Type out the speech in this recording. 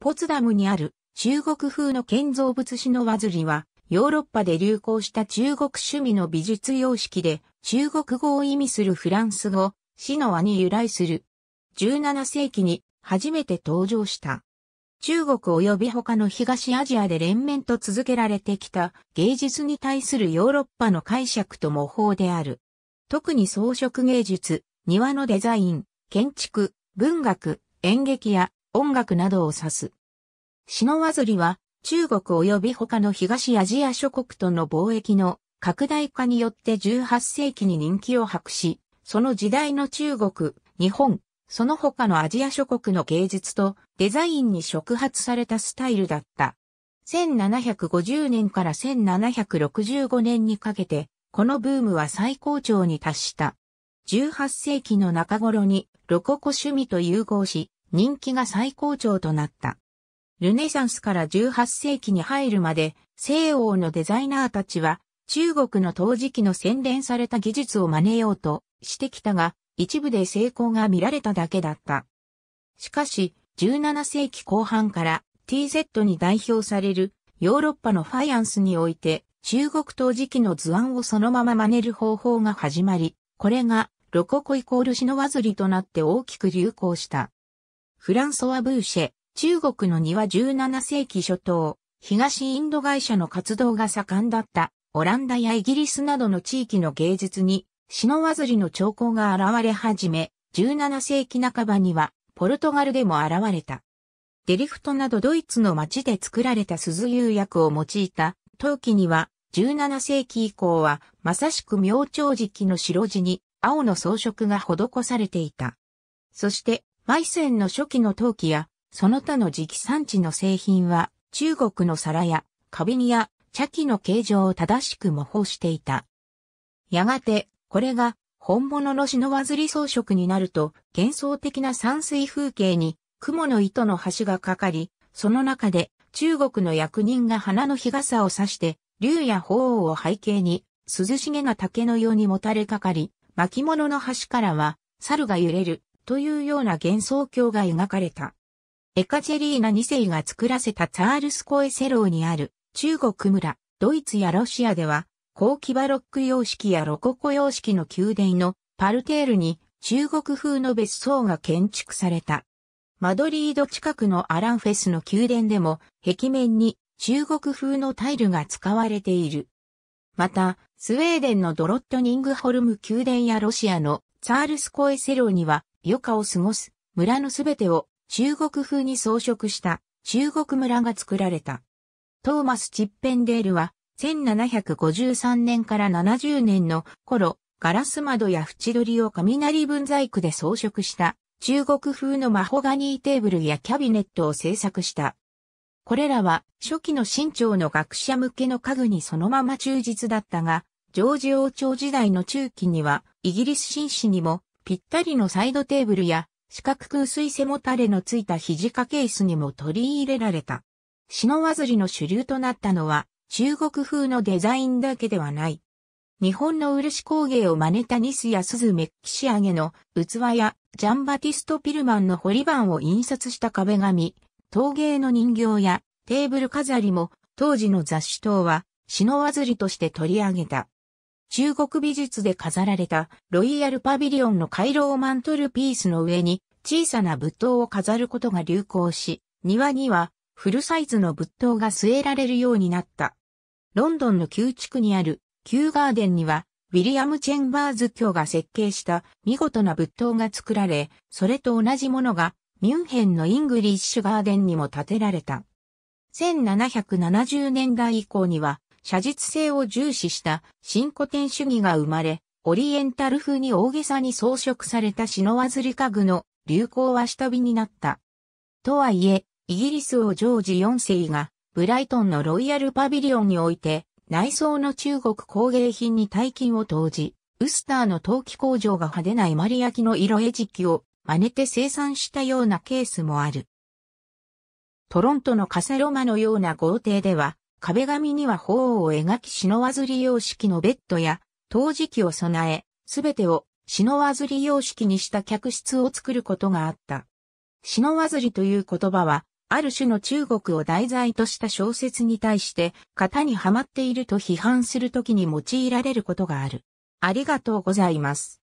ポツダムにある中国風の建造物詩のずりは、ヨーロッパで流行した中国趣味の美術様式で、中国語を意味するフランス語、詩の和に由来する。17世紀に初めて登場した。中国及び他の東アジアで連綿と続けられてきた芸術に対するヨーロッパの解釈と模倣である。特に装飾芸術、庭のデザイン、建築、文学、演劇や音楽などを指す。シノワズリは、中国及び他の東アジア諸国との貿易の拡大化によって18世紀に人気を博し、その時代の中国、日本、その他のアジア諸国の芸術とデザインに触発されたスタイルだった。1750年から1765年にかけて、このブームは最高潮に達した。18世紀の中頃にロココ趣味と融合し、人気が最高潮となった。ルネサンスから18世紀に入るまで、西欧のデザイナーたちは、中国の陶磁器の洗練された技術を真似ようとしてきたが、一部で成功が見られただけだった。しかし、17世紀後半から TZ に代表されるヨーロッパのファイアンスにおいて中国陶磁器の図案をそのまま真似る方法が始まり、これがロココイコールシノワズリとなって大きく流行した。フランソワ・ブーシェ、中国の庭17世紀初頭、東インド会社の活動が盛んだったオランダやイギリスなどの地域の芸術に、篠わずりの兆候が現れ始め、17世紀半ばには、ポルトガルでも現れた。デリフトなどドイツの街で作られた鈴釉薬を用いた陶器には、17世紀以降は、まさしく明朝時期の白地に、青の装飾が施されていた。そして、マイセンの初期の陶器や、その他の磁気産地の製品は、中国の皿や、花瓶や、茶器の形状を正しく模倣していた。やがて、これが、本物の篠わずり装飾になると、幻想的な山水風景に、雲の糸の端がかかり、その中で、中国の役人が花の日傘を差して、竜や鳳凰を背景に、涼しげな竹のようにもたれかかり、巻物の端からは、猿が揺れる、というような幻想郷が描かれた。エカジェリーナ2世が作らせたツァールスコエセローにある中国村、ドイツやロシアでは、後期バロック様式やロココ様式の宮殿のパルテールに中国風の別荘が建築された。マドリード近くのアランフェスの宮殿でも壁面に中国風のタイルが使われている。また、スウェーデンのドロットニングホルム宮殿やロシアのツァールスコエセローには余暇を過ごす村のすべてを中国風に装飾した中国村が作られた。トーマス・チッペンデールは1753年から70年の頃、ガラス窓や縁取りを雷分細工で装飾した中国風のマホガニーテーブルやキャビネットを製作した。これらは初期の清朝の学者向けの家具にそのまま忠実だったが、ジョージ王朝時代の中期にはイギリス紳士にもぴったりのサイドテーブルや四角空水背もたれのついた肘掛け椅子にも取り入れられた。篠わずりの主流となったのは、中国風のデザインだけではない。日本の漆工芸を真似たニスや鈴メッキ仕上げの器やジャンバティスト・ピルマンの彫り板を印刷した壁紙、陶芸の人形やテーブル飾りも当時の雑誌等は篠わずりとして取り上げた。中国美術で飾られたロイヤルパビリオンの回廊マントルピースの上に小さな仏塔を飾ることが流行し、庭にはフルサイズの仏塔が据えられるようになった。ロンドンの旧地区にある旧ガーデンにはウィリアム・チェンバーズ卿が設計した見事な仏塔が作られ、それと同じものがミュンヘンのイングリッシュガーデンにも建てられた。1770年代以降には写実性を重視した新古典主義が生まれ、オリエンタル風に大げさに装飾されたシノワズリ家具の流行は下火になった。とはいえ、イギリス王ジョージ4世がブライトンのロイヤルパビリオンにおいて内装の中国工芸品に大金を投じ、ウスターの陶器工場が派手な伊万里焼の色餌食を真似て生産したようなケースもある。トロントのカセロマのような豪邸では、壁紙には鳳凰を描き篠わずり様式のベッドや、陶磁器を備え、すべてを篠わずり様式にした客室を作ることがあった。篠わずりという言葉は、ある種の中国を題材とした小説に対して、型にはまっていると批判するときに用いられることがある。ありがとうございます。